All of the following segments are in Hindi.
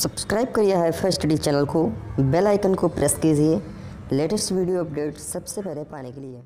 सब्सक्राइब करिए है फर्स्ट स्टडी चैनल को बेल आइकन को प्रेस कीजिए लेटेस्ट वीडियो अपडेट सबसे पहले पाने के लिए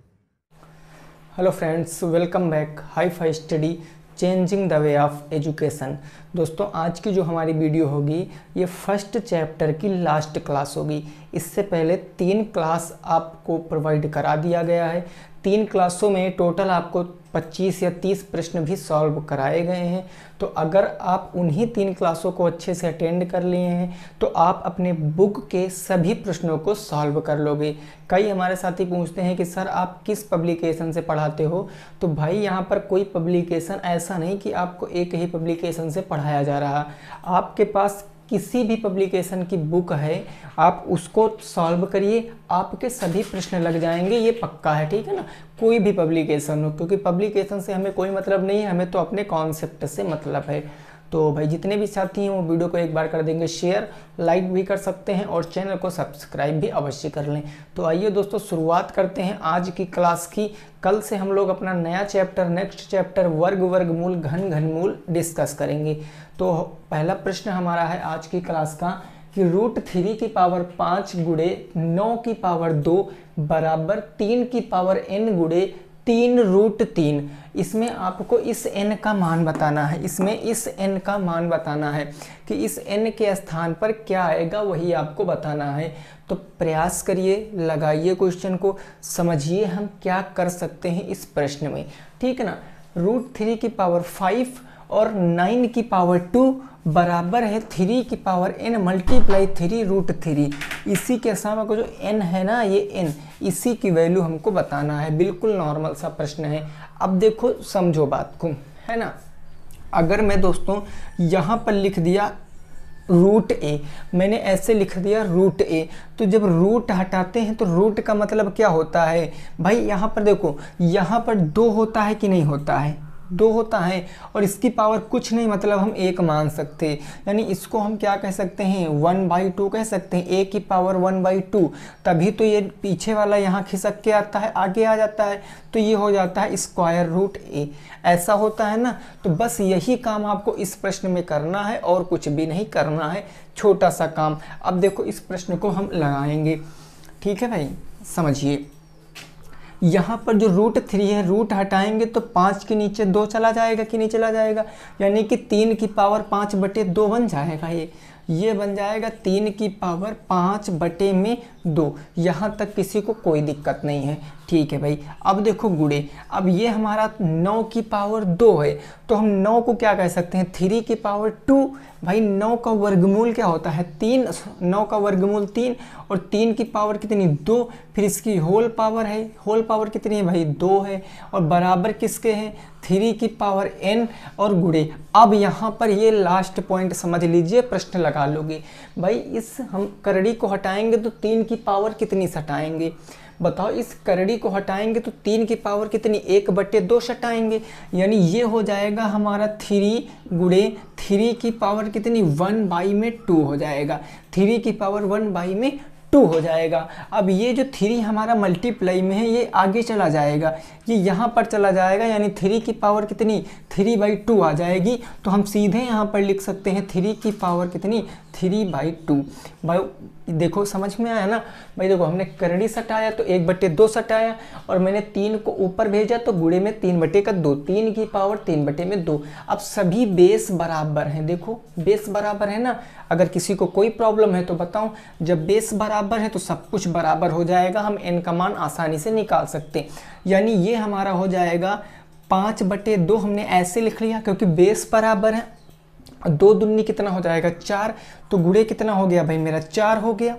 hello friends welcome back hi fi study changing the way of education दोस्तों आज की जो हमारी वीडियो होगी ये फर्स्ट चैप्टर की लास्ट क्लास होगी इससे पहले तीन क्लास आपको प्रोवाइड करा दिया गया है तीन क्लासों में टोटल आपको 25 या 30 प्रश्न भी सॉल्व कराए गए हैं तो अगर आप उन्हीं तीन क्लासों को अच्छे से अटेंड कर लिए हैं तो आप अपने बुक के सभी प्रश्नों को सॉल्व कर लोगे कई हमारे साथी पूछते हैं कि सर आप किस पब्लिकेशन से पढ़ाते हो तो भाई यहाँ पर कोई पब्लिकेशन ऐसा नहीं कि आपको एक ही पब्लिकेशन से पढ़ाया जा रहा आपके पास किसी भी पब्लिकेशन की बुक है आप उसको सॉल्व करिए आपके सभी प्रश्न लग जाएंगे ये पक्का है ठीक है ना कोई भी पब्लिकेशन हो क्योंकि पब्लिकेशन से हमें कोई मतलब नहीं है हमें तो अपने कॉन्सेप्ट से मतलब है तो भाई जितने भी साथी हैं वो वीडियो को एक बार कर देंगे शेयर लाइक भी कर सकते हैं और चैनल को सब्सक्राइब भी अवश्य कर लें तो आइए दोस्तों शुरुआत करते हैं आज की क्लास की कल से हम लोग अपना नया चैप्टर नेक्स्ट चैप्टर वर्ग वर्ग मूल घन घन मूल डिस्कस करेंगे तो पहला प्रश्न हमारा है आज की क्लास का कि रूट थ्री की पावर पाँच गुड़े नौ की पावर दो बराबर तीन की पावर एन गुड़े तीन रूट तीन इसमें आपको इस एन का मान बताना है इसमें इस एन का मान बताना है कि इस एन के स्थान पर क्या आएगा वही आपको बताना है तो प्रयास करिए लगाइए क्वेश्चन को समझिए हम क्या कर सकते हैं इस प्रश्न में ठीक है ना रूट थ्री की पावर फाइव और नाइन की पावर टू बराबर है थ्री की power N multiply three root three इसी के सामने को जो एन है ना ये एन इसी की वैल्यू हमको बताना है बिल्कुल नॉर्मल सा प्रश्न है अब देखो समझो बात को है ना अगर मैं दोस्तों यहाँ पर लिख दिया रूट ए मैंने ऐसे लिख दिया रूट ए तो जब रूट हटाते हैं तो रूट का मतलब क्या होता है भाई यहाँ पर देखो यहाँ पर दो होता है कि नहीं होता है दो होता है और इसकी पावर कुछ नहीं मतलब हम एक मान सकते यानी इसको हम क्या कह सकते हैं वन बाई टू कह सकते हैं ए की पावर वन बाई टू तभी तो ये पीछे वाला यहाँ खिसक के आता है आगे आ जाता है तो ये हो जाता है स्क्वायर रूट ए ऐसा होता है ना तो बस यही काम आपको इस प्रश्न में करना है और कुछ भी नहीं करना है छोटा सा काम अब देखो इस प्रश्न को हम लगाएंगे ठीक है भाई समझिए यहाँ पर जो रूट थ्री है रूट हटाएंगे तो पाँच के नीचे दो चला जाएगा कि नहीं चला जाएगा यानी कि तीन की पावर पाँच बटे दो बन जाएगा ये ये बन जाएगा तीन की पावर पाँच बटे में दो यहाँ तक किसी को कोई दिक्कत नहीं है ठीक है भाई अब देखो गुड़े अब ये हमारा नौ की पावर दो है तो हम नौ को क्या कह सकते हैं थ्री की पावर टू भाई नौ का वर्गमूल क्या होता है तीन नौ का वर्गमूल तीन और तीन की पावर कितनी दो फिर इसकी होल पावर है होल पावर कितनी है भाई दो है और बराबर किसके हैं थ्री की पावर एन और गुड़े अब यहाँ पर ये लास्ट पॉइंट समझ लीजिए प्रश्न लगा लोगे भाई इस हम करड़ी को हटाएंगे तो तीन की पावर कितनी सटाएंगे बताओ इस करड़ी को हटाएंगे तो तीन की पावर कितनी एक बट्टे दो हटाएंगे यानी ये हो जाएगा हमारा थ्री गुड़े थ्री की पावर कितनी वन बाई में टू हो जाएगा थ्री की पावर वन बाई में टू हो जाएगा अब ये जो थ्री हमारा मल्टीप्लाई में है ये आगे चला जाएगा ये यहाँ पर चला जाएगा यानी थ्री की पावर कितनी थ्री बाई टू आ जाएगी तो हम सीधे यहाँ पर लिख सकते हैं थ्री की पावर कितनी थ्री बाई टू भाई देखो समझ में आया ना भाई देखो हमने करड़ी सटाया तो एक बटे दो सटाया और मैंने तीन को ऊपर भेजा तो गुड़े में तीन बटे का दो तीन की पावर तीन बटे में दो अब सभी बेस बराबर हैं देखो बेस बराबर है ना अगर किसी को कोई प्रॉब्लम है तो बताऊं जब बेस बराबर है तो सब कुछ बराबर हो जाएगा हम एन का मान आसानी से निकाल सकते हैं यानी ये हमारा हो जाएगा पाँच बटे दो हमने ऐसे लिख लिया क्योंकि बेस बराबर है दो दुन्नी कितना हो जाएगा चार तो गुड़े कितना हो गया भाई मेरा चार हो गया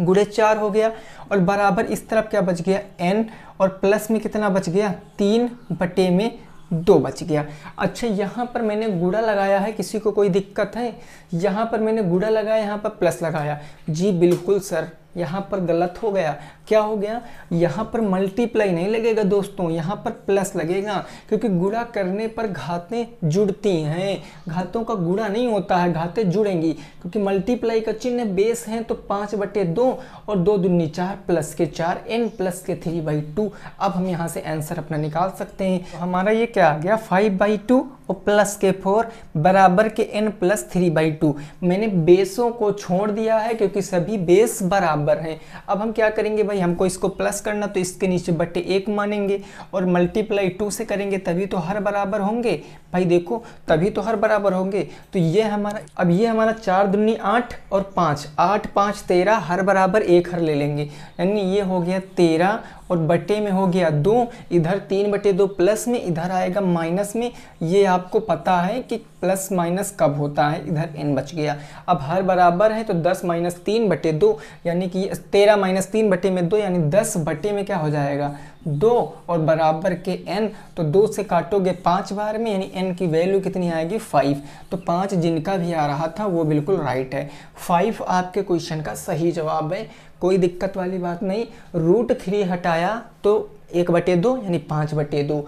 गुड़े चार हो गया और बराबर इस तरफ क्या बच गया एन और प्लस में कितना बच गया तीन बटे में दो बच गया अच्छा यहाँ पर मैंने गुड़ा लगाया है किसी को कोई दिक्कत है यहाँ पर मैंने गुड़ा लगाया यहाँ पर प्लस लगाया जी बिल्कुल सर यहाँ पर गलत हो गया क्या हो गया यहाँ पर मल्टीप्लाई नहीं लगेगा दोस्तों यहाँ पर प्लस लगेगा क्योंकि गुड़ा करने पर घातें जुड़ती हैं घातों का गुड़ा नहीं होता है घातें जुड़ेंगी क्योंकि मल्टीप्लाई का चिन्ह बेस है तो पाँच बटे दो और दो दुनी चार प्लस के चार एन प्लस के थ्री बाई टू अब हम यहाँ से आंसर अपना निकाल सकते हैं तो हमारा ये क्या आ गया फाइव बाई टू और प्लस के फोर बराबर के N plus three by two मैंने बेसों को छोड़ दिया है क्योंकि सभी बेस बराबर हैं अब हम क्या करेंगे भाई हमको इसको प्लस करना तो इसके नीचे बट्टे एक मानेंगे और मल्टीप्लाई टू से करेंगे तभी तो हर बराबर होंगे भाई देखो तभी तो हर बराबर होंगे तो ये हमारा अब ये हमारा चार दुनी आठ और पाँच आठ पाँच तेरह हर बराबर एक हर ले लेंगे यानी ये हो गया तेरह और बटे में हो गया दो इधर तीन बटे दो प्लस में इधर आएगा माइनस में ये आपको पता है कि प्लस माइनस कब होता है इधर एन बच गया अब हर बराबर है तो दस माइनस तीन बटे दो यानी कि तेरह माइनस तीन बटे में दो यानी दस बटे में क्या हो जाएगा दो और बराबर के एन तो दो से काटोगे पांच बार में यानी एन की वैल्यू कितनी आएगी फाइव तो पांच जिनका भी आ रहा था वो बिल्कुल राइट है फाइव आपके क्वेश्चन का सही जवाब है कोई दिक्कत वाली बात नहीं रूट थ्री हटाया तो एक बटे दो यानी पाँच बटे दो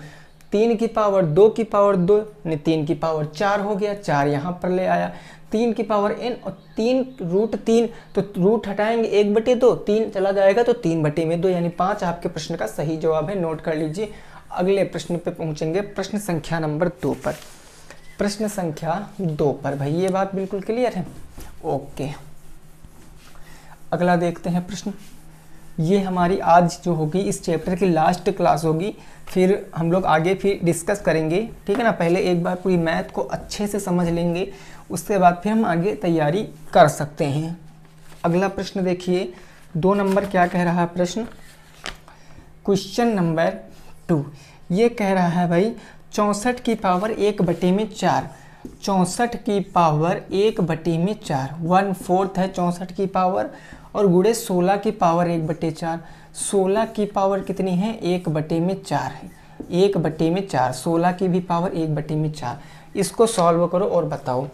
तीन की पावर दो की पावर दो यानी तीन की पावर चार हो गया चार यहाँ पर ले आया तीन की पावर एन और तीन रूट तीन तो रूट हटाएंगे एक बटे दो तीन चला जाएगा तो तीन बटे में दो यानी पांच आपके प्रश्न का सही जवाब है नोट कर लीजिए अगले प्रश्न पे पहुंचेंगे प्रश्न संख्या नंबर दो पर प्रश्न संख्या दो पर भाई ये बात बिल्कुल क्लियर है ओके अगला देखते हैं प्रश्न ये हमारी आज जो होगी इस चैप्टर की लास्ट क्लास होगी फिर हम लोग आगे फिर डिस्कस करेंगे ठीक है ना पहले एक बार पूरी मैथ को अच्छे से समझ लेंगे उसके बाद फिर हम आगे तैयारी कर सकते हैं अगला प्रश्न देखिए दो नंबर क्या कह रहा है प्रश्न क्वेश्चन नंबर टू ये कह रहा है भाई चौंसठ की पावर एक बटे में चार चौंसठ की पावर एक बटे में चार वन फोर्थ है चौंसठ की पावर और गुड़े सोलह की पावर एक बटे चार सोलह की पावर कितनी है एक बटे में चार है एक बटे में चार सोलह की भी पावर एक बटे में चार इसको सॉल्व करो और बताओ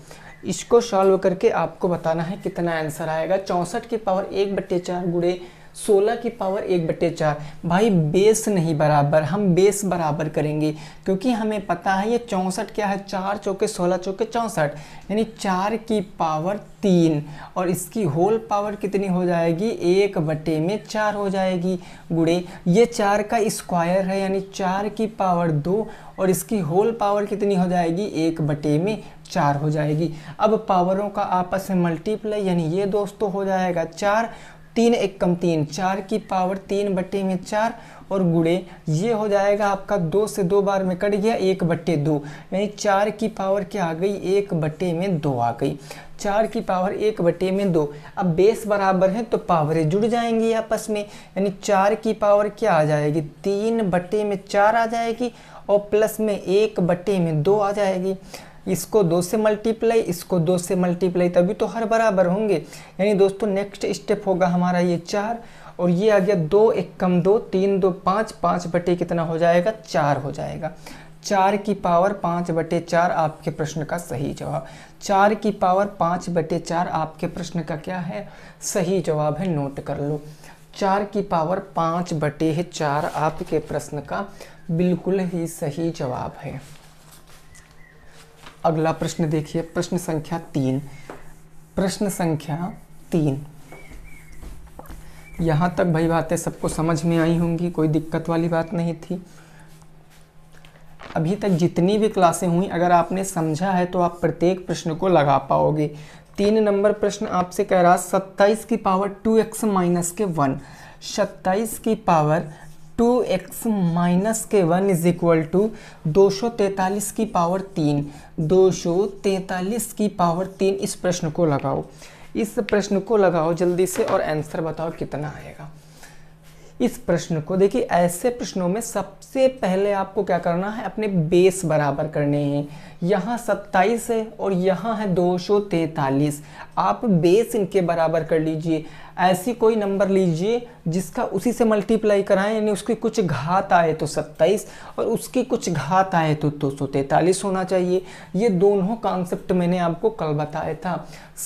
इसको सॉल्व करके आपको बताना है कितना आंसर आएगा चौंसठ की पावर एक बट्टे चार गुड़े सोलह की पावर एक बटे चार भाई बेस नहीं बराबर हम बेस बराबर करेंगे क्योंकि हमें पता है ये चौंसठ क्या है चार चौके सोलह चौके चौंसठ यानी चार की पावर तीन और इसकी होल पावर कितनी हो जाएगी एक बटे में चार हो जाएगी गुड़े ये चार का स्क्वायर है यानी चार की पावर दो और इसकी होल पावर कितनी हो जाएगी एक बटे में चार हो जाएगी अब पावरों का आपस में मल्टीप्लाई यानी ये दोस्तों हो जाएगा चार तीन एक कम तीन चार की पावर तीन बट्टे में चार और गुड़े ये हो जाएगा आपका दो से दो बार में कट गया एक बट्टे दो यानी चार की पावर क्या आ गई एक बट्टे में दो आ गई चार की पावर एक बटे में दो अब बेस बराबर है तो पावरें जुड़ जाएंगी आपस में यानी चार की पावर क्या आ जाएगी तीन बटे में चार आ जाएगी और प्लस में एक बटे में दो आ जाएगी इसको दो से मल्टीप्लाई इसको दो से मल्टीप्लाई तभी तो हर बराबर होंगे यानी दोस्तों नेक्स्ट स्टेप होगा हमारा ये चार और ये आ गया दो एक कम दो तीन दो पाँच पाँच बटे कितना हो जाएगा चार हो जाएगा चार की पावर पाँच बटे चार आपके प्रश्न का सही जवाब चार की पावर पाँच बटे चार आपके प्रश्न का क्या है सही जवाब है नोट कर लो चार की पावर पाँच बटे है चार आपके प्रश्न का बिल्कुल ही सही जवाब है अगला प्रश्न देखिए प्रश्न संख्या तीन प्रश्न संख्या तीन यहाँ तक भाई बातें सबको समझ में आई होंगी कोई दिक्कत वाली बात नहीं थी अभी तक जितनी भी क्लासें हुई अगर आपने समझा है तो आप प्रत्येक प्रश्न को लगा पाओगे तीन नंबर प्रश्न आपसे कह रहा सत्ताईस की पावर टू एक्स माइनस के वन सत्ताईस की पावर टू एक्स माइनस के वन इज इक्वल टू दो सौ तैंतालीस की पावर तीन दो सौ तैंतालीस की पावर तीन इस प्रश्न को लगाओ इस प्रश्न को लगाओ जल्दी से और आंसर बताओ कितना आएगा इस प्रश्न को देखिए ऐसे प्रश्नों में सबसे पहले आपको क्या करना है अपने बेस बराबर करने हैं यहाँ सत्ताईस है और यहाँ है दो सौ तैतालीस आप बेस इनके बराबर कर लीजिए ऐसी कोई नंबर लीजिए जिसका उसी से मल्टीप्लाई कराएं यानी उसकी कुछ घात आए तो 27 और उसकी कुछ घात आए तो दो सौ तैंतालीस होना चाहिए ये दोनों कॉन्सेप्ट मैंने आपको कल बताया था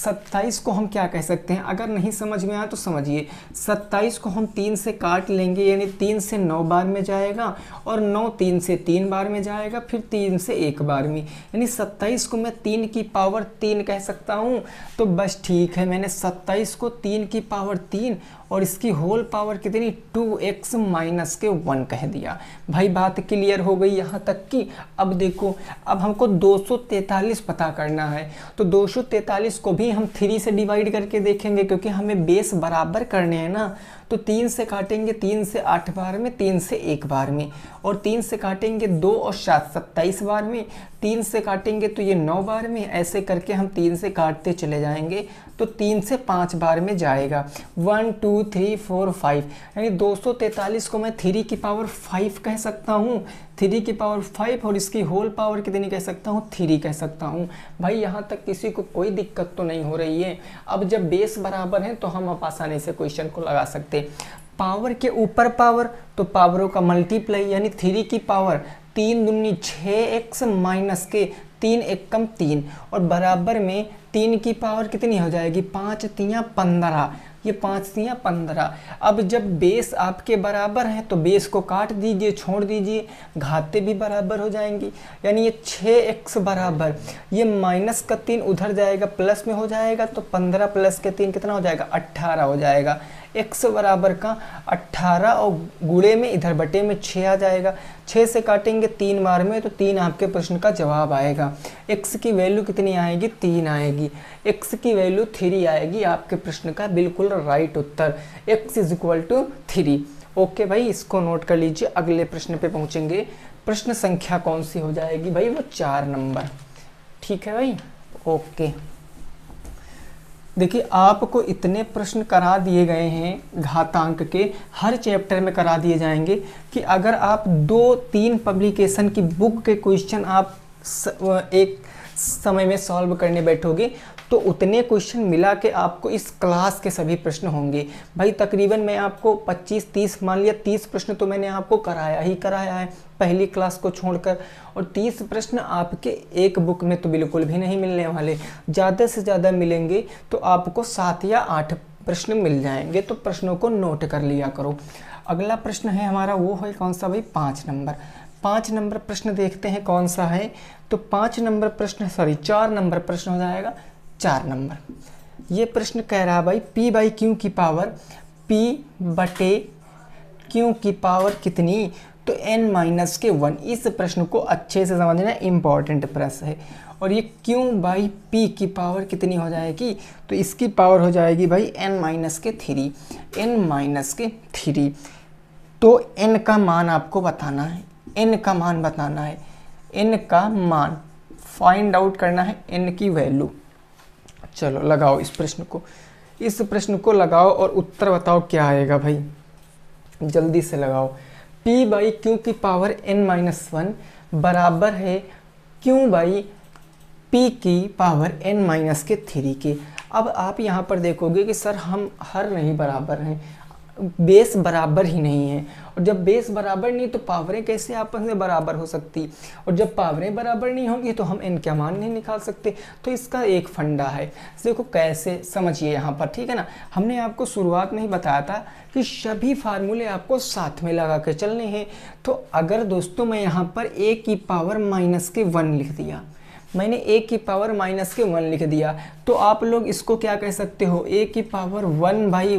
27 को हम क्या कह सकते हैं अगर नहीं समझ में आए तो समझिए 27 को हम तीन से काट लेंगे यानी तीन से नौ बार में जाएगा और नौ तीन से तीन बार में जाएगा फिर तीन से एक बार में यानी सत्ताईस को मैं तीन की पावर तीन कह सकता हूँ तो बस ठीक है मैंने सत्ताईस को तीन की पावर पावर तीन और इसकी होल पावर कितनी टू एक्स माइनस के वन कह दिया भाई बात क्लियर हो गई यहाँ तक कि अब देखो अब हमको 243 पता करना है तो 243 को भी हम थ्री से डिवाइड करके देखेंगे क्योंकि हमें बेस बराबर करने हैं ना तो तीन से काटेंगे तीन से आठ बार में तीन से एक बार में और तीन से काटेंगे दो और सात सत्ताईस बार में तीन से काटेंगे तो ये नौ बार में ऐसे करके हम तीन से काटते चले जाएंगे तो तीन से पाँच बार में जाएगा one two three four five यानी दो सौ तैंतालीस को मैं थ्री की पावर फाइव कह सकता हूँ थ्री की पावर फाइव और इसकी होल पावर कितनी कह सकता हूँ थ्री कह सकता हूँ भाई यहाँ तक किसी को कोई दिक्कत तो नहीं हो रही है अब जब बेस बराबर है तो हम आप आसानी से क्वेश्चन को लगा सकते पावर के ऊपर पावर तो पावरों का मल्टीप्लाई यानी थ्री की पावर तीन दुनी छः एक्स माइनस के तीन एक कम तीन और बराबर में तीन की पावर कितनी हो जाएगी पाँच तियाँ पंद्रह ये पाँच तियाँ पंद्रह अब जब बेस आपके बराबर हैं तो बेस को काट दीजिए छोड़ दीजिए घाते भी बराबर हो जाएंगी यानी ये छः एक्स बराबर ये माइनस का तीन उधर जाएगा प्लस में हो जाएगा तो पंद्रह प्लस के तीन कितना हो जाएगा अट्ठारह हो जाएगा एक्स बराबर का अट्ठारह और गुड़े में इधर बटे में छः आ जाएगा छः से काटेंगे तीन बार में तो तीन आपके प्रश्न का जवाब आएगा एक्स की वैल्यू कितनी आएगी तीन आएगी एक्स की वैल्यू थ्री आएगी आपके प्रश्न का बिल्कुल राइट उत्तर X is equal to three okay भाई इसको नोट कर लीजिए अगले प्रश्न पे पहुँचेंगे प्रश्न संख्या कौन सी हो जाएगी भाई वो चार नंबर ठीक है भाई ओके देखिए आपको इतने प्रश्न करा दिए गए हैं घातांक के हर चैप्टर में करा दिए जाएंगे कि अगर आप दो तीन पब्लिकेशन की बुक के क्वेश्चन आप एक समय में सॉल्व करने बैठोगे तो उतने क्वेश्चन मिला के आपको इस क्लास के सभी प्रश्न होंगे भाई तकरीबन मैं आपको 25-30 मान लिया 30 प्रश्न तो मैंने आपको कराया ही कराया है पहली क्लास को छोड़कर और 30 प्रश्न आपके एक बुक में तो बिल्कुल भी नहीं मिलने वाले ज़्यादा से ज़्यादा मिलेंगे तो आपको सात या आठ प्रश्न मिल जाएंगे तो प्रश्नों को नोट कर लिया करो अगला प्रश्न है हमारा वो है कौन सा भाई पाँच नंबर पाँच नंबर प्रश्न देखते हैं कौन सा है तो पाँच नंबर प्रश्न सॉरी चार नंबर प्रश्न हो जाएगा चार नंबर ये प्रश्न कह रहा भाई पी बाई क्यू की पावर पी बटे क्यू की पावर कितनी तो एन माइनस के वन इस प्रश्न को अच्छे से समझना इम्पॉर्टेंट प्रश्न है और ये क्यू बाई पी की पावर कितनी हो जाएगी तो इसकी पावर हो जाएगी भाई एन माइनस के थ्री एन माइनस के थ्री तो एन का मान आपको बताना है एन का मान बताना है एन का मान फाइंड आउट करना है एन की वैल्यू चलो लगाओ इस प्रश्न को इस प्रश्न को लगाओ और उत्तर बताओ क्या आएगा भाई जल्दी से लगाओ p बाई क्यू की पावर n माइनस वन बराबर है q बाई p की पावर n माइनस के थ्री के अब आप यहाँ पर देखोगे कि सर हम हर नहीं बराबर हैं बेस बराबर ही नहीं है और जब बेस बराबर नहीं तो पावरें कैसे आपस में बराबर हो सकती और जब पावरें बराबर नहीं होंगी तो हम इनका मान नहीं निकाल सकते तो इसका एक फंडा है देखो कैसे समझिए यहाँ पर ठीक है ना हमने आपको शुरुआत में ही बताया था कि सभी फार्मूले आपको साथ में लगा के चलने हैं तो अगर दोस्तों मैं यहाँ पर ए की पावर माइनस के वन लिख दिया मैंने ए की पावर माइनस के वन लिख दिया तो आप लोग इसको क्या कह सकते हो ए की पावर वन बाई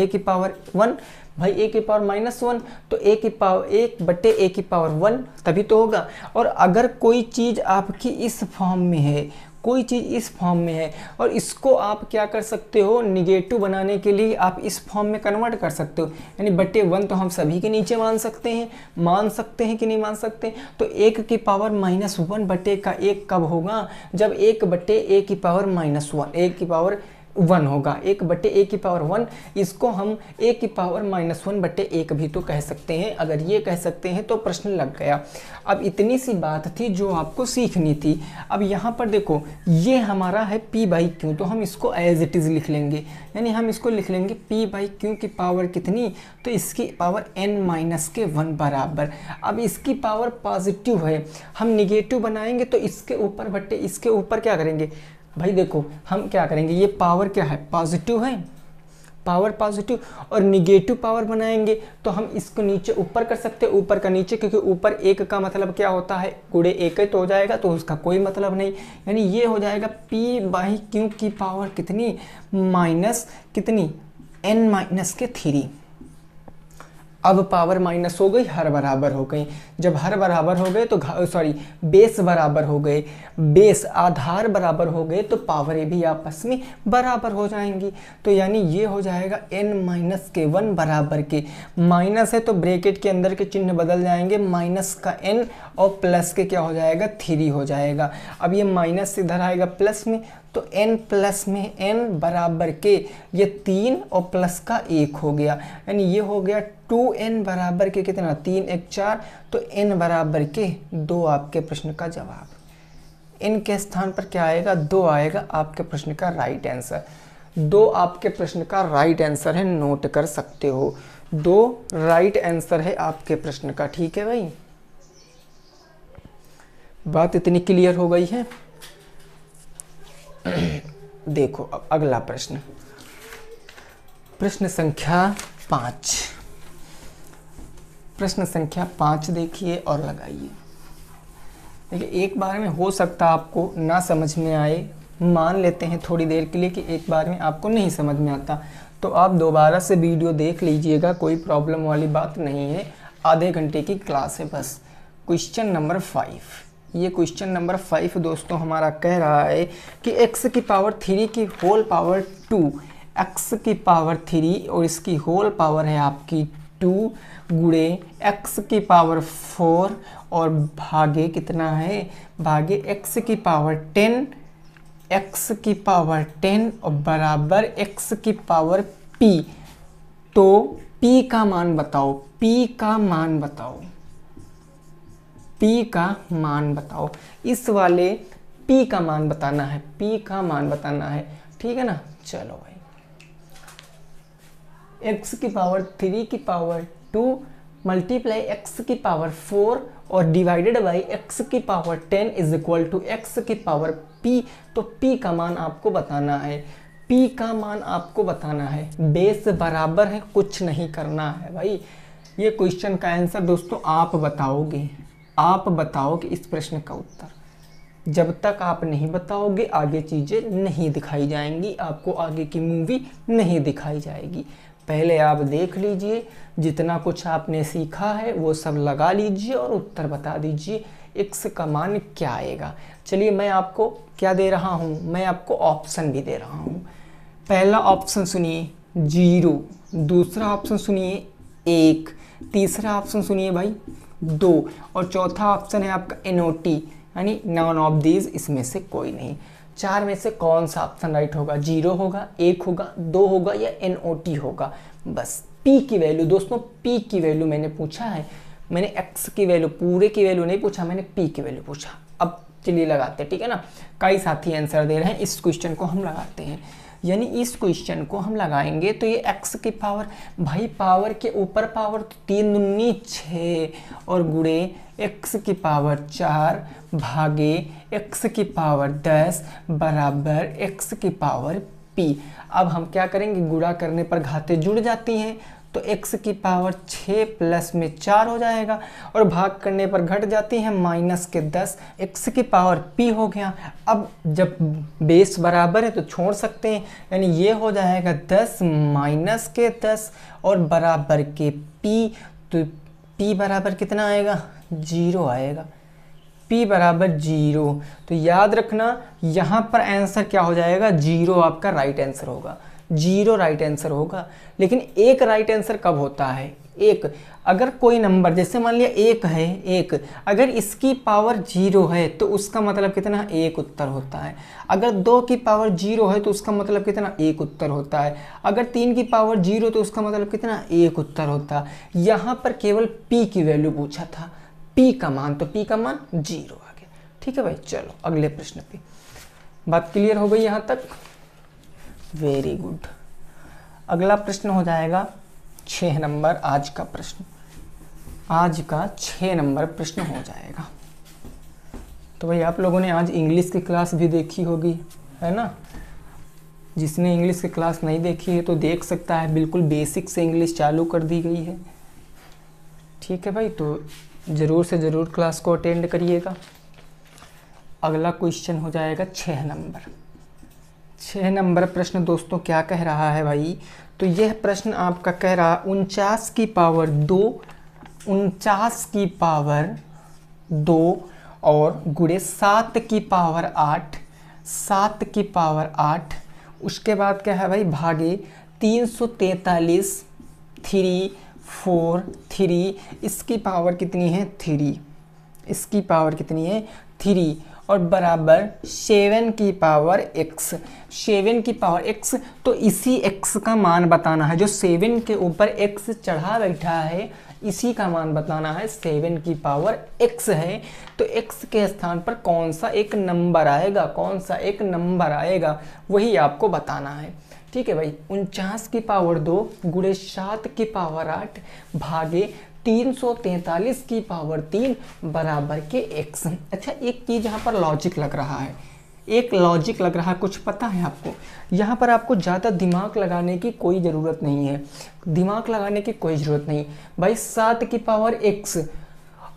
ए की पावर वन भाई ए की पावर माइनस वन तो ए की पावर एक बटे ए की पावर वन तभी तो होगा और अगर कोई चीज़ आपकी इस फॉर्म में है कोई चीज़ इस फॉर्म में है और इसको आप क्या कर सकते हो निगेटिव बनाने के लिए आप इस फॉर्म में कन्वर्ट कर सकते हो यानी बटे वन तो हम सभी के नीचे मान सकते हैं मान सकते हैं कि नहीं मान सकते तो एक की पावर माइनस वन बटे का एक कब होगा जब एक बटे ए की पावर माइनस वन एक की पावर वन होगा एक बट्टे ए की पावर वन इसको हम ए की पावर माइनस वन बटे एक भी तो कह सकते हैं अगर ये कह सकते हैं तो प्रश्न लग गया अब इतनी सी बात थी जो आपको सीखनी थी अब यहाँ पर देखो ये हमारा है पी बाई क्यू तो हम इसको एज इट इज़ लिख लेंगे यानी हम इसको लिख लेंगे पी बाई क्यू की पावर कितनी तो इसकी पावर एन माइनस के वन बराबर अब इसकी पावर पॉजिटिव है हम निगेटिव बनाएंगे तो इसके ऊपर बटे इसके ऊपर क्या करेंगे भाई देखो हम क्या करेंगे ये पावर क्या है पॉजिटिव है पावर पॉजिटिव और निगेटिव पावर बनाएंगे तो हम इसको नीचे ऊपर कर सकते हैं ऊपर का नीचे क्योंकि ऊपर एक का मतलब क्या होता है कूड़े तो हो जाएगा तो उसका कोई मतलब नहीं यानी ये हो जाएगा पी बाई क्यू की पावर कितनी माइनस कितनी एन माइनस के थ्री अब पावर माइनस हो गई हर बराबर हो गई जब हर बराबर हो गए तो सॉरी बेस बराबर हो गए बेस आधार बराबर हो गए तो पावरें भी आपस में बराबर हो जाएंगी तो यानी ये हो जाएगा एन माइनस के वन बराबर के माइनस है तो ब्रेकेट के अंदर के चिन्ह बदल जाएंगे माइनस का एन और प्लस के क्या हो जाएगा थ्री हो जाएगा अब ये माइनस इधर आएगा प्लस में तो n प्लस में n बराबर के ये तीन और प्लस का एक हो गया यानी ये हो गया टू एन बराबर के कितना तीन एक चार तो n बराबर के दो आपके प्रश्न का जवाब n के स्थान पर क्या आएगा दो आएगा आपके प्रश्न का राइट आंसर दो आपके प्रश्न का राइट आंसर है नोट कर सकते हो दो राइट आंसर है आपके प्रश्न का ठीक है भाई बात इतनी क्लियर हो गई है देखो अब अगला प्रश्न प्रश्न संख्या पांच प्रश्न संख्या पांच देखिए और लगाइए देखिए एक बार में हो सकता आपको ना समझ में आए मान लेते हैं थोड़ी देर के लिए कि एक बार में आपको नहीं समझ में आता तो आप दोबारा से वीडियो देख लीजिएगा कोई प्रॉब्लम वाली बात नहीं है आधे घंटे की क्लास है बस क्वेश्चन नंबर फाइव ये क्वेश्चन नंबर फाइव दोस्तों हमारा कह रहा है कि एक्स की पावर थ्री की होल पावर टू एक्स की पावर थ्री और इसकी होल पावर है आपकी टू गुड़े एक्स की पावर फोर और भागे कितना है भागे एक्स की पावर टेन एक्स की पावर टेन और बराबर एक्स की पावर पी तो पी का मान बताओ पी का मान बताओ पी का मान बताओ इस वाले पी का मान बताना है पी का मान बताना है ठीक है ना चलो भाई एक्स की पावर थ्री की पावर टू मल्टीप्लाई एक्स की पावर फोर और डिवाइडेड बाई एक्स की power ten is equal to X की पावर पी तो पी का मान आपको बताना है पी का मान आपको बताना है बेस बराबर है कुछ नहीं करना है भाई ये क्वेश्चन का आंसर दोस्तों आप बताओगे आप बताओगे इस प्रश्न का उत्तर जब तक आप नहीं बताओगे आगे चीज़ें नहीं दिखाई जाएंगी आपको आगे की मूवी नहीं दिखाई जाएगी पहले आप देख लीजिए जितना कुछ आपने सीखा है वो सब लगा लीजिए और उत्तर बता दीजिए एक्स का मान क्या आएगा चलिए मैं आपको क्या दे रहा हूँ मैं आपको ऑप्शन भी दे रहा हूँ पहला ऑप्शन सुनिए जीरो दूसरा ऑप्शन सुनिए एक तीसरा ऑप्शन सुनिए भाई दो और चौथा ऑप्शन है आपका एनओटी यानी नॉन ऑफ दीज इसमें से कोई नहीं चार में से कौन सा ऑप्शन राइट होगा जीरो होगा एक होगा दो होगा या एन होगा बस पी की वैल्यू दोस्तों पी की वैल्यू मैंने पूछा है मैंने एक्स की वैल्यू पूरे की वैल्यू नहीं पूछा मैंने पी की वैल्यू पूछा अब चलिए लगाते हैं ठीक है ना कई साथी आंसर दे रहे हैं इस क्वेश्चन को हम लगाते हैं यानी इस क्वेश्चन को हम लगाएंगे तो ये एक्स की पावर भाई पावर के ऊपर पावर तो तीन उन्नी छः और गुड़े एक्स की पावर चार भागे एक्स की पावर दस बराबर एक्स की पावर पी अब हम क्या करेंगे गुड़ा करने पर घाते जुड़ जाती हैं तो x की पावर छः प्लस में चार हो जाएगा और भाग करने पर घट जाती है माइनस के दस एक्स की पावर p हो गया अब जब बेस बराबर है तो छोड़ सकते हैं यानी ये हो जाएगा दस माइनस के दस और बराबर के p तो p बराबर कितना आएगा जीरो आएगा p बराबर जीरो तो याद रखना यहाँ पर आंसर क्या हो जाएगा जीरो आपका राइट आंसर होगा जीरो राइट आंसर होगा लेकिन एक राइट आंसर कब होता है एक अगर कोई नंबर जैसे मान लिया एक है एक अगर इसकी पावर जीरो है तो उसका मतलब कितना एक उत्तर होता है अगर दो की पावर जीरो है तो उसका मतलब कितना एक उत्तर होता है अगर तीन की पावर जीरो तो उसका मतलब कितना एक उत्तर होता है यहाँ पर केवल पी की वैल्यू पूछा था पी का मान तो पी का मान जीरो आ गया ठीक है भाई चलो अगले प्रश्न पे बात क्लियर हो गई यहाँ तक वेरी गुड अगला प्रश्न हो जाएगा छ नंबर आज का प्रश्न आज का छः नंबर प्रश्न हो जाएगा तो भाई आप लोगों ने आज इंग्लिश की क्लास भी देखी होगी है ना जिसने इंग्लिश की क्लास नहीं देखी है तो देख सकता है बिल्कुल बेसिक से इंग्लिश चालू कर दी गई है ठीक है भाई तो ज़रूर से ज़रूर क्लास को अटेंड करिएगा अगला क्वेश्चन हो जाएगा छः नंबर छः नंबर प्रश्न दोस्तों क्या कह रहा है भाई तो यह प्रश्न आपका कह रहा उनचास की पावर दो उनचास की पावर दो और गुड़े सात की पावर आठ सात की पावर आठ उसके बाद क्या है भाई भागे तीन सौ तैंतालीस थ्री फोर थ्री इसकी पावर कितनी है थ्री इसकी पावर कितनी है थ्री और बराबर सेवन की पावर एक्स सेवन की पावर एक्स तो इसी एक्स का मान बताना है जो सेवन के ऊपर एक्स चढ़ा बैठा है इसी का मान बताना है सेवन की पावर एक्स है तो एक्स के स्थान पर कौन सा एक नंबर आएगा कौन सा एक नंबर आएगा वही आपको बताना है ठीक है भाई उनचास की पावर दो गुड़े सात की पावर आठ भागे 343 की पावर तीन बराबर के एक्स अच्छा एक चीज़ यहाँ पर लॉजिक लग रहा है एक लॉजिक लग रहा है कुछ पता है आपको यहाँ पर आपको ज़्यादा दिमाग लगाने की कोई ज़रूरत नहीं है दिमाग लगाने की कोई ज़रूरत नहीं भाई सात की पावर एक्स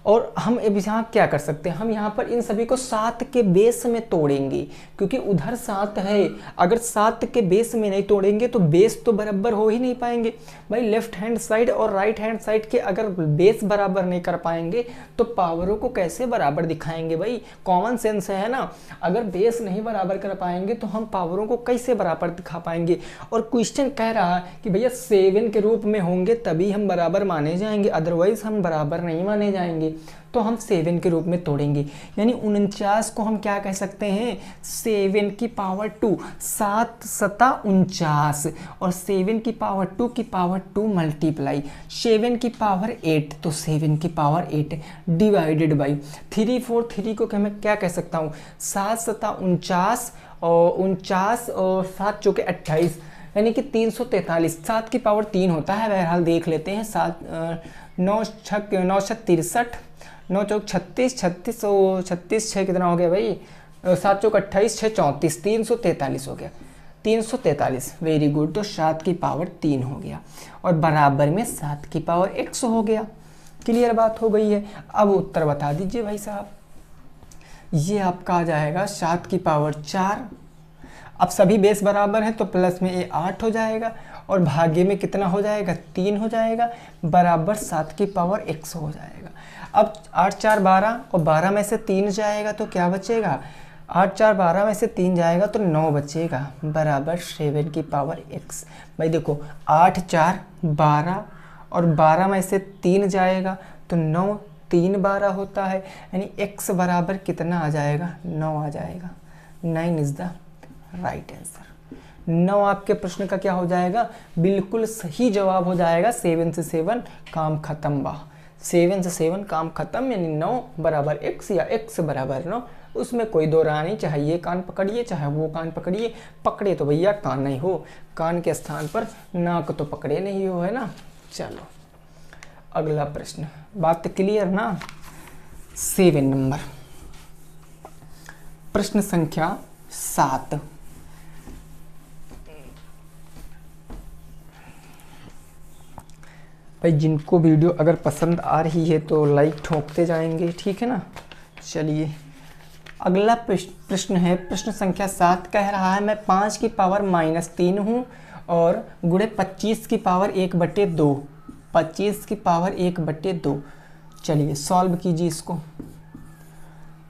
और हम अब यहाँ क्या कर सकते हैं हम यहाँ पर इन सभी को सात के बेस में तोड़ेंगे क्योंकि उधर सात है अगर सात के बेस में नहीं तोड़ेंगे तो बेस तो बराबर हो ही नहीं पाएंगे भाई लेफ्ट हैंड साइड और राइट हैंड साइड के अगर बेस बराबर नहीं कर पाएंगे तो पावरों को कैसे बराबर दिखाएंगे भाई कॉमन सेंस है ना अगर बेस नहीं बराबर कर पाएंगे तो हम पावरों को कैसे बराबर दिखा पाएंगे और क्वेश्चन कह रहा है कि भैया सेवन के रूप में होंगे तभी हम बराबर माने जाएंगे अदरवाइज हम बराबर नहीं माने जाएंगे तो हम सेवन के रूप में तोड़ेंगे यानी उनचास को हम क्या कह सकते हैं सेवन की पावर टू सात सता उनचास और सेवन की पावर टू की पावर टू मल्टीप्लाई सेवन की पावर एट तो सेवन की power eight divided by three four three को मैं क्या कह सकता हूँ सात सता उनचास और उनचास और सात चौके अट्ठाईस यानी कि तीन सौ तैंतालीस सात की पावर तीन होता है बहरहाल देख लेते हैं सात नौ छ नौ छः तिरसठ नौ चौक छत्तीस छत्तीस सौ छत्तीस छः कितना हो गया भाई सात चौक अट्ठाईस छः चौंतीस तीन सौ तैंतालीस हो गया तीन सौ तैंतालीस वेरी गुड तो सात की पावर तीन हो गया और बराबर में सात की पावर एक सौ हो गया क्लियर बात हो गई है अब उत्तर बता दीजिए भाई साहब ये आपका आ जाएगा सात की पावर चार अब सभी बेस बराबर हैं तो प्लस में ये आठ हो जाएगा और भाग्य में कितना हो जाएगा तीन हो जाएगा बराबर सात की पावर एक सौ हो जाएगा अब आठ चार बारह और बारह में से तीन जाएगा तो क्या बचेगा आठ चार बारह में से तीन जाएगा तो नौ बचेगा बराबर सेवन की पावर एक्स भाई देखो आठ चार बारह और बारह में से तीन जाएगा तो नौ तीन बारह होता है यानी एक्स बराबर कितना आ जाएगा नौ आ जाएगा nine is the right answer नौ आपके प्रश्न का क्या हो जाएगा बिल्कुल सही जवाब हो जाएगा सेवन से सेवन काम खत्म बा सेवन से सेवन काम खत्म यानी नौ बराबर एक्स या एक्स बराबर नौ उसमें कोई दो राह नहीं चाहे ये कान पकड़िए चाहे वो कान पकड़िए पकड़े तो भैया कान नहीं हो कान के स्थान पर नाक तो पकड़े नहीं हो है ना चलो अगला प्रश्न बात क्लियर ना सेवन नंबर प्रश्न संख्या सात भाई जिनको वीडियो अगर पसंद आ रही है तो लाइक ठोंकते जाएंगे ठीक है ना चलिए अगला प्रश्न है प्रश्न संख्या सात कह रहा है मैं पाँच की पावर माइनस तीन हूँ और गुड़े पच्चीस की पावर एक बटे दो पच्चीस की पावर एक बटे दो चलिए सॉल्व कीजिए इसको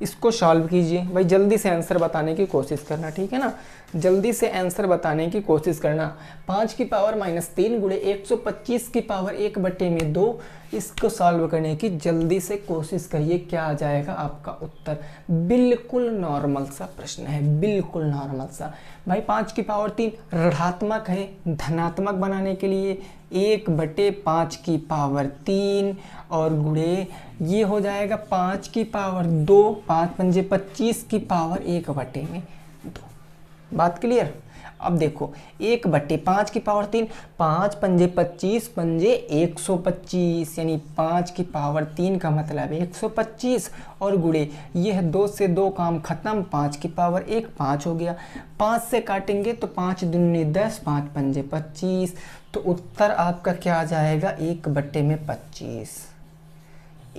इसको सॉल्व कीजिए भाई जल्दी से आंसर बताने की कोशिश करना ठीक है ना जल्दी से आंसर बताने की कोशिश करना पाँच की पावर माइनस तीन गुड़े एक सौ पच्चीस की पावर एक बटे में दो इसको सॉल्व करने की जल्दी से कोशिश करिए क्या आ जाएगा आपका उत्तर बिल्कुल नॉर्मल सा प्रश्न है बिल्कुल नॉर्मल सा भाई पाँच की पावर तीन ऋणात्मक है धनात्मक बनाने के लिए एक बटे पाँच की पावर तीन और गुड़े ये हो जाएगा पाँच की पावर दो पाँच पंजे पच्चीस की पावर एक बटे में बात क्लियर अब देखो एक बट्टे पाँच की पावर तीन पाँच पंजे पच्चीस पंजे एक सौ पच्चीस यानी पाँच की पावर तीन का मतलब एक सौ पच्चीस और गुड़े यह दो से दो काम खत्म पाँच की पावर एक पाँच हो गया पाँच से काटेंगे तो पाँच दुनिया दस पाँच पंजे पच्चीस तो उत्तर आपका क्या आ जाएगा एक बट्टे में पच्चीस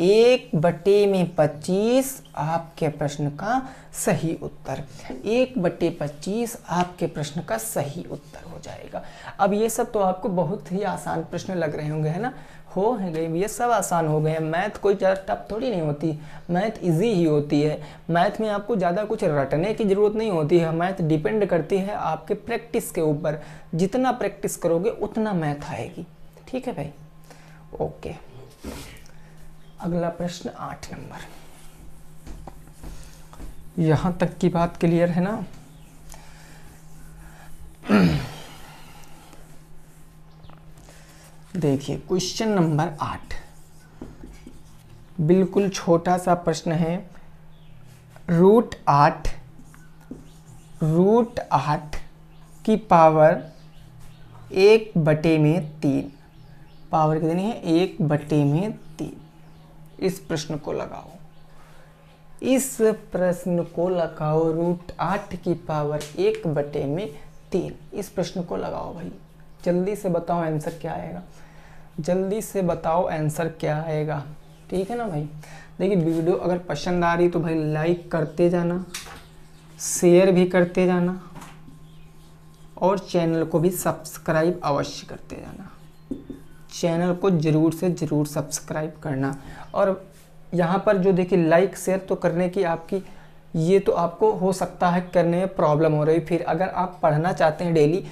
एक बटे में पच्चीस आपके प्रश्न का सही उत्तर एक बट्टे पच्चीस आपके प्रश्न का सही उत्तर हो जाएगा अब ये सब तो आपको बहुत ही आसान प्रश्न लग रहे होंगे है ना हो है गई ये सब आसान हो गए हैं मैथ कोई ज़्यादा टफ थोड़ी नहीं होती मैथ इजी ही होती है मैथ में आपको ज़्यादा कुछ रटने की ज़रूरत नहीं होती है मैथ डिपेंड करती है आपके प्रैक्टिस के ऊपर जितना प्रैक्टिस करोगे उतना मैथ आएगी ठीक है भाई ओके अगला प्रश्न आठ नंबर यहाँ तक की बात क्लियर है ना देखिए क्वेश्चन नंबर आठ बिल्कुल छोटा सा प्रश्न है रूट आठ रूट आठ की पावर एक बटे में तीन पावर कितनी है एक बटे में तीन इस प्रश्न को लगाओ इस प्रश्न को लगाओ रूट आठ की पावर एक बटे में तीन इस प्रश्न को लगाओ भाई जल्दी से बताओ आंसर क्या आएगा जल्दी से बताओ आंसर क्या आएगा ठीक है ना भाई देखिए वीडियो अगर पसंद आ रही तो भाई लाइक करते जाना शेयर भी करते जाना और चैनल को भी सब्सक्राइब अवश्य करते जाना चैनल को ज़रूर से ज़रूर सब्सक्राइब करना और यहाँ पर जो देखिए लाइक शेयर तो करने की आपकी ये तो आपको हो सकता है करने में प्रॉब्लम हो रही फिर अगर आप पढ़ना चाहते हैं डेली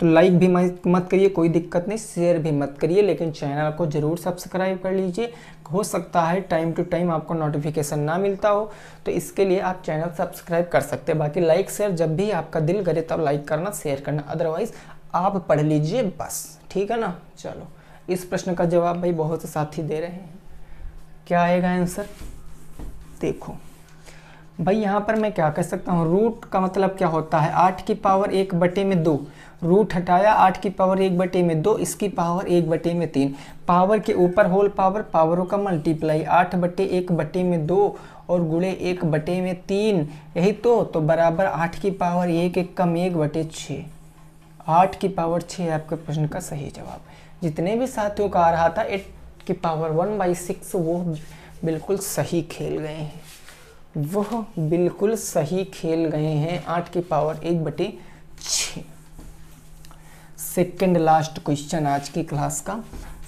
तो लाइक भी मत करिए कोई दिक्कत नहीं शेयर भी मत करिए लेकिन चैनल को ज़रूर सब्सक्राइब कर लीजिए हो सकता है टाइम टू टाइम आपको नोटिफिकेशन ना मिलता हो तो इसके लिए आप चैनल सब्सक्राइब कर सकते हैं बाकी लाइक शेयर जब भी आपका दिल करे तब लाइक करना शेयर करना अदरवाइज़ आप पढ़ लीजिए बस ठीक है ना चलो इस प्रश्न का जवाब भाई बहुत से साथी दे रहे हैं क्या आएगा आंसर देखो भाई यहाँ पर मैं क्या कह सकता हूँ रूट का मतलब क्या होता है आठ की पावर एक बटे में दो रूट हटाया आठ की पावर एक बटे में दो इसकी पावर एक बटे में तीन पावर के ऊपर होल पावर पावरों का मल्टीप्लाई आठ बटे एक बटे में दो और गुड़े एक बटे में तीन यही तो तो बराबर आठ की पावर एक एक कम एक बटे छः आठ की पावर छः आपके प्रश्न का सही जवाब जितने भी साथियों का आ रहा था एट की पावर वन बाई सिक्स वो बिल्कुल सही खेल गए हैं वह बिल्कुल सही खेल गए हैं आठ की पावर एक बटे छ सेकेंड लास्ट क्वेश्चन आज की क्लास का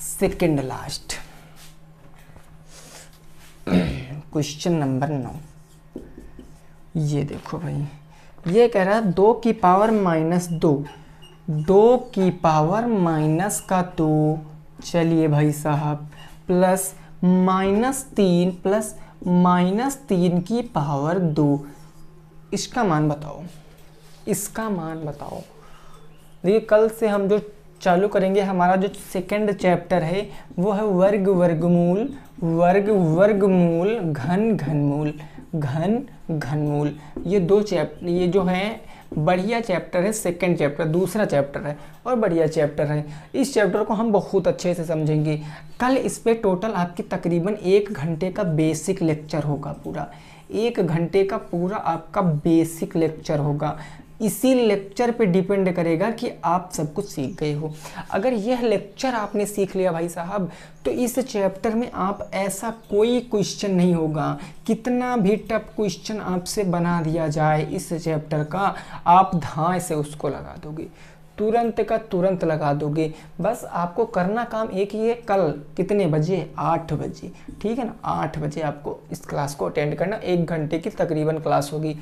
सेकेंड लास्ट क्वेश्चन नंबर नौ ये देखो भाई ये कह रहा है दो की पावर माइनस दो दो की पावर माइनस का दो चलिए भाई साहब प्लस माइनस तीन प्लस माइनस तीन की पावर दो इसका मान बताओ इसका मान बताओ देखिए कल से हम जो चालू करेंगे हमारा जो सेकंड चैप्टर है वो है वर्ग वर्गमूल वर्ग वर्गमूल घन घनमूल घन घनमूल ये दो चैप्टर ये जो हैं बढ़िया चैप्टर है सेकंड चैप्टर दूसरा चैप्टर है और बढ़िया चैप्टर है इस चैप्टर को हम बहुत अच्छे से समझेंगे कल इस पर टोटल आपकी तकरीबन एक घंटे का बेसिक लेक्चर होगा पूरा एक घंटे का पूरा आपका बेसिक लेक्चर होगा इसी लेक्चर पे डिपेंड करेगा कि आप सब कुछ सीख गए हो अगर यह लेक्चर आपने सीख लिया भाई साहब तो इस चैप्टर में आप ऐसा कोई क्वेश्चन नहीं होगा कितना भी टफ क्वेश्चन आपसे बना दिया जाए इस चैप्टर का आप धाए से उसको लगा दोगे तुरंत का तुरंत लगा दोगे बस आपको करना काम एक ही है कल कितने बजे आठ बजे ठीक है ना आठ बजे आपको इस क्लास को अटेंड करना एक घंटे की तकरीबन क्लास होगी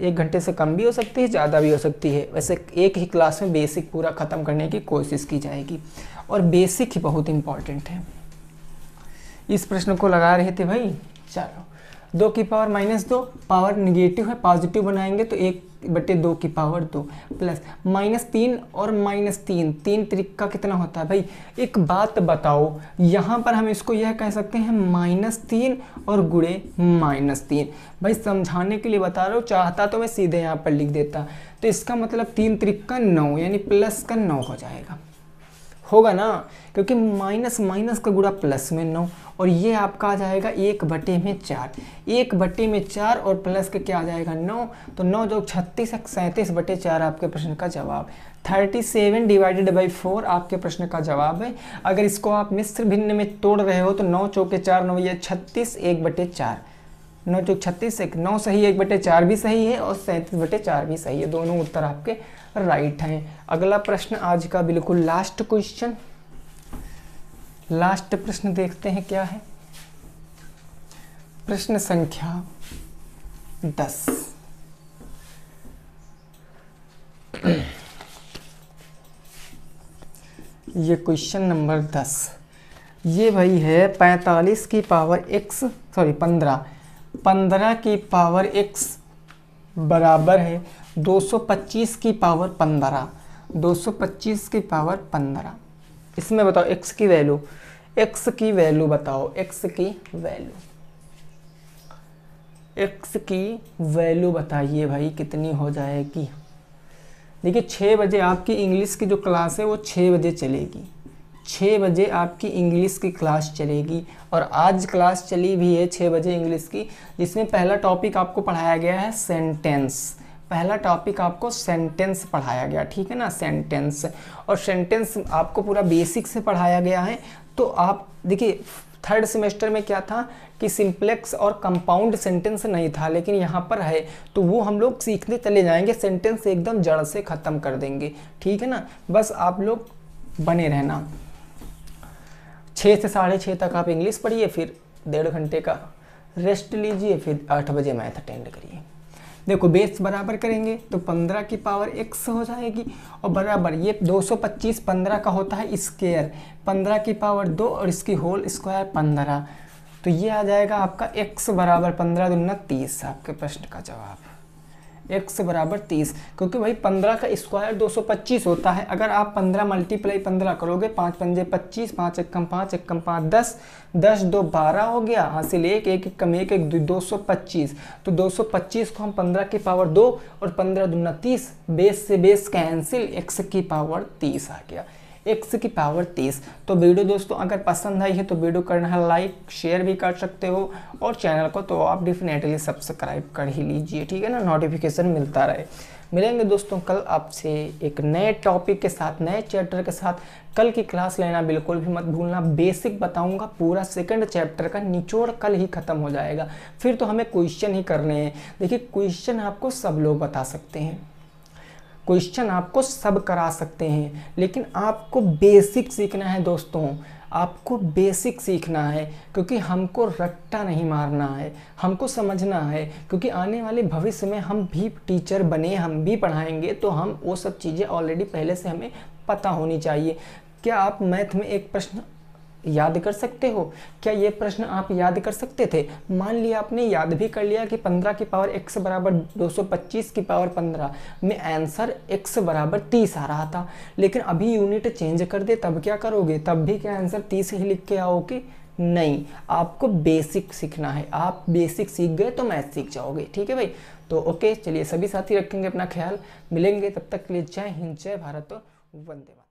एक घंटे से कम भी हो सकती है ज़्यादा भी हो सकती है वैसे एक ही क्लास में बेसिक पूरा ख़त्म करने की कोशिश की जाएगी और बेसिक ही बहुत इम्पॉर्टेंट है इस प्रश्न को लगा रहे थे भाई चलो दो की पावर माइनस दो पावर निगेटिव है पॉजिटिव बनाएंगे तो एक बटे दो की पावर दो प्लस माइनस तीन और माइनस तीन तीन तरीका कितना होता है भाई एक बात बताओ यहाँ पर हम इसको यह कह सकते हैं माइनस तीन और गुड़े माइनस तीन भाई समझाने के लिए बता रहा हूँ चाहता तो मैं सीधे यहाँ पर लिख देता तो इसका मतलब तीन तरीका नौ यानी प्लस का नौ हो जाएगा होगा ना क्योंकि माइनस माइनस का गुड़ा प्लस में नौ और ये आपका आ जाएगा एक बटे में चार एक बटे में चार और प्लस का क्या आ जाएगा नौ तो नौ जो छत्तीस सैंतीस बटे चार आपके प्रश्न का जवाब thirty seven divided by four आपके प्रश्न का जवाब है अगर इसको आप मिश्र भिन्न में तोड़ रहे हो तो नौ चौके चार नौ या छत्तीस एक बटे चार नौ चौक छत्तीस एक नौ सही एक बटे चार भी सही है और सैंतीस बटे चार भी सही है दोनों उत्तर आपके राइट हैं अगला प्रश्न आज का बिल्कुल लास्ट क्वेश्चन लास्ट प्रश्न देखते हैं क्या है प्रश्न संख्या दस ये क्वेश्चन नंबर दस ये भाई है पैंतालीस की पावर एक्स सॉरी पंद्रह पंद्रह की पावर एक्स बराबर है दो सौ पच्चीस की पावर पंद्रह दो सौ पच्चीस की पावर पंद्रह इसमें बताओ एक्स की वैल्यू एक्स की वैल्यू बताओ एक्स की वैल्यू एक्स की वैल्यू बताइए भाई कितनी हो जाएगी देखिए छः बजे आपकी इंग्लिश की जो क्लास है वो छः बजे चलेगी छः बजे आपकी इंग्लिश की क्लास चलेगी और आज क्लास चली भी है छः बजे इंग्लिश की जिसमें पहला टॉपिक आपको पढ़ाया गया है सेंटेंस पहला टॉपिक आपको सेंटेंस पढ़ाया गया ठीक है ना सेंटेंस और सेंटेंस आपको पूरा बेसिक से पढ़ाया गया है तो आप देखिए थर्ड सेमेस्टर में क्या था कि सिंप्लेक्स और कंपाउंड सेंटेंस नहीं था लेकिन यहाँ पर है तो वो हम लोग सीखने चले जाएंगे सेंटेंस एकदम जड़ से ख़त्म कर देंगे ठीक है ना बस आप लोग बने रहना छः से साढ़े छः तक आप इंग्लिश पढ़िए फिर डेढ़ घंटे का रेस्ट लीजिए फिर आठ बजे मैथ अटेंड करिए देखो बेस बराबर करेंगे तो 15 की पावर एक्स हो जाएगी और बराबर ये 225 15 का होता है स्केयर 15 की पावर दो और इसकी होल स्क्वायर 15 तो ये आ जाएगा आपका एक्स बराबर पंद्रह दुना तीस आपके प्रश्न का जवाब एक्स बराबर तीस क्योंकि भाई पंद्रह का स्क्वायर दो सौ पच्चीस होता है अगर आप पंद्रह मल्टीप्लाई पंद्रह करोगे पाँच पंजे पच्चीस पाँच एक कम पाँच एक कम पाँच दस दस दो बारह हो गया हासिल एक एक कम एक एक दो सौ पच्चीस तो दो सौ पच्चीस को हम पंद्रह की पावर दो और पंद्रह दो तीस बेस से बेस कैंसिल एक्स की पावर तीस आ गया एक्स की पावर तीस तो वीडियो दोस्तों अगर पसंद आई है तो वीडियो करना लाइक शेयर भी कर सकते हो और चैनल को तो आप डेफिनेटली सब्सक्राइब कर ही लीजिए ठीक है ना नोटिफिकेशन मिलता रहे मिलेंगे दोस्तों कल आपसे एक नए टॉपिक के साथ नए चैप्टर के साथ कल की क्लास लेना बिल्कुल भी मत भूलना बेसिक बताऊंगा पूरा सेकंड चैप्टर का निचोड़ कल ही ख़त्म हो जाएगा फिर तो हमें क्वेश्चन ही करने हैं देखिए क्वेश्चन आपको सब लोग बता सकते हैं क्वेश्चन आपको सब करा सकते हैं लेकिन आपको बेसिक सीखना है दोस्तों आपको बेसिक सीखना है क्योंकि हमको रट्टा नहीं मारना है हमको समझना है क्योंकि आने वाले भविष्य में हम भी टीचर बने हम भी पढ़ाएंगे तो हम वो सब चीज़ें ऑलरेडी पहले से हमें पता होनी चाहिए क्या आप मैथ में एक प्रश्न याद कर सकते हो क्या ये प्रश्न आप याद कर सकते थे मान लिया आपने याद भी कर लिया कि 15 की पावर x बराबर 225 की पावर 15 में आंसर x बराबर 30 आ रहा था लेकिन अभी यूनिट चेंज कर दे तब क्या करोगे तब भी क्या आंसर 30 ही लिख के आओगे नहीं आपको बेसिक सीखना है आप बेसिक सीख गए तो मैथ सीख जाओगे ठीक है भाई तो ओके चलिए सभी साथी रखेंगे अपना ख्याल मिलेंगे तब तक के लिए जय हिंद जय भारत वंदे